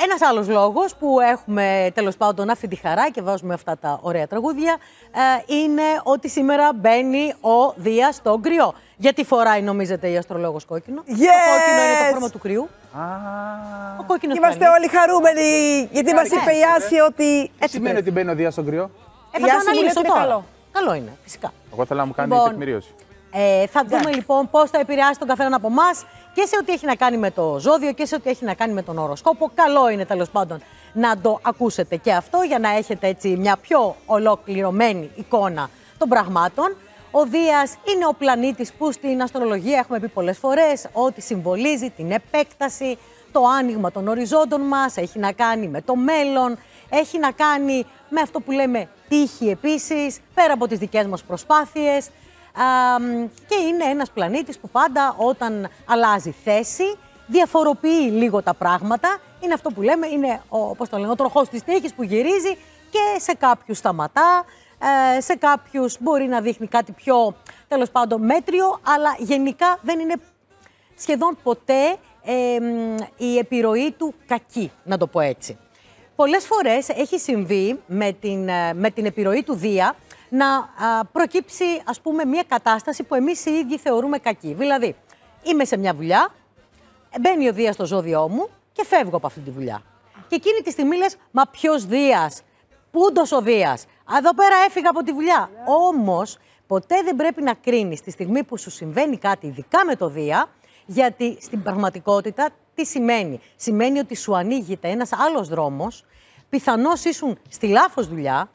Ε, Ένας άλλος λόγος που έχουμε τέλος πάντων αυτή τη χαρά και βάζουμε αυτά τα ωραία τραγούδια ε, είναι ότι σήμερα μπαίνει ο Δίας στον κρυό. Γιατί φοράει, νομίζετε, η αστρολόγος κόκκινο. Yes! Το κόκκινο είναι το χρώμα του κρυού. Ah. Ο κόκκινος Είμαστε όλοι χαρούμενοι, γιατί μας είπε η Άσχη ότι. Τι σημαίνει ότι μπαίνει ο Δίας στον κρυό. Ε, θα το αναλύσω Καλό. καλό είναι, φυσικά. Εγώ θέλω να μου κάνει λοιπόν, τεκμηρίωση. Ε, θα δούμε λοιπόν πώς θα επηρεάσει τον καθέναν από εμάς και σε ό,τι έχει να κάνει με το ζώδιο και σε ό,τι έχει να κάνει με τον οροσκόπο. Καλό είναι τέλος πάντων να το ακούσετε και αυτό για να έχετε έτσι μια πιο ολοκληρωμένη εικόνα των πραγμάτων. Ο Δίας είναι ο πλανήτης που στην αστρολογία έχουμε πει πολλές φορές ότι συμβολίζει την επέκταση, το άνοιγμα των οριζόντων μας, έχει να κάνει με το μέλλον, έχει να κάνει με αυτό που λέμε τύχη επίσης, πέρα από τις δικές μας προσπάθειες και είναι ένας πλανήτης που πάντα όταν αλλάζει θέση διαφοροποιεί λίγο τα πράγματα. Είναι αυτό που λέμε, είναι ο, όπως το λένε, ο τροχός της τύχης που γυρίζει και σε κάποιους σταματά, ε, σε κάποιους μπορεί να δείχνει κάτι πιο τέλος πάντων μέτριο, αλλά γενικά δεν είναι σχεδόν ποτέ η επιρροή του κακή, να το πω έτσι. Πολλές φορές έχει συμβεί την, ε, με την επιρροή του Δία να προκύψει ας πούμε μια κατάσταση που εμείς οι ίδιοι θεωρούμε κακή. Δηλαδή, είμαι σε μια δουλειά, μπαίνει ο Δίας στο ζώδιό μου και φεύγω από αυτή τη δουλειά. Και εκείνη τη στιγμή λες, μα ποιος Δίας, πούντος ο Δίας, εδώ πέρα έφυγα από τη δουλειά. Όμως, ποτέ δεν πρέπει να κρίνεις τη στιγμή που σου συμβαίνει κάτι, ειδικά με το Δία, γιατί στην πραγματικότητα τι σημαίνει. Σημαίνει ότι σου ανοίγεται ένας άλλος δρόμος, πιθανώς ήσουν στη λάθος δουλειά,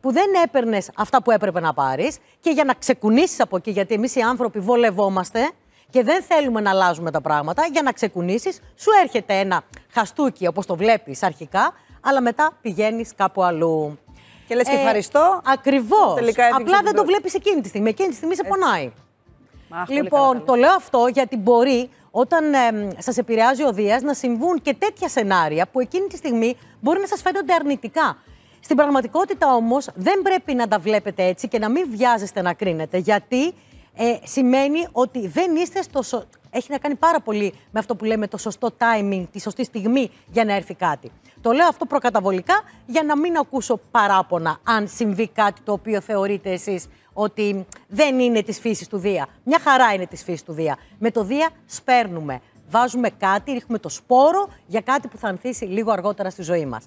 που δεν έπαιρνες αυτά που έπρεπε να πάρεις και για να ξεκουνήσεις από εκεί, γιατί εμείς οι άνθρωποι βολευόμαστε και δεν θέλουμε να αλλάζουμε τα πράγματα. Για να ξεκουνήσεις, σου έρχεται ένα χαστούκι, όπως το βλέπεις αρχικά, αλλά μετά πηγαίνεις κάπου αλλού. Και λες και ε, ευχαριστώ. Ακριβώς. Απλά δεν το βλέπεις εκείνη τη στιγμή. Εκείνη τη στιγμή σε πονάει. λοιπόν, το ναι. λέω αυτό γιατί μπορεί όταν σα σας επηρεάζει ο Δίας να συμβούν και τέτοια σενάρια που εκείνη τη στιγμή μπορεί να σας φαίνονται αρνητικά. Στην πραγματικότητα όμως δεν πρέπει να τα βλέπετε έτσι και να μην βιάζεστε να κρίνετε. Γιατί ε, σημαίνει ότι δεν είστε στο. Σο... Έχει να κάνει πάρα πολύ με αυτό που λέμε το σωστό timing, τη σωστή στιγμή για να έρθει κάτι. Το λέω αυτό προκαταβολικά για να μην ακούσω παράπονα αν συμβεί κάτι το οποίο θεωρείτε εσείς ότι δεν είναι της φύσης του Δία. Μια χαρά είναι της φύσης του Δία. Με το Δία σπέρνουμε. Βάζουμε κάτι, ρίχνουμε το σπόρο για κάτι που θα ανθίσει λίγο αργότερα στη ζωή μας.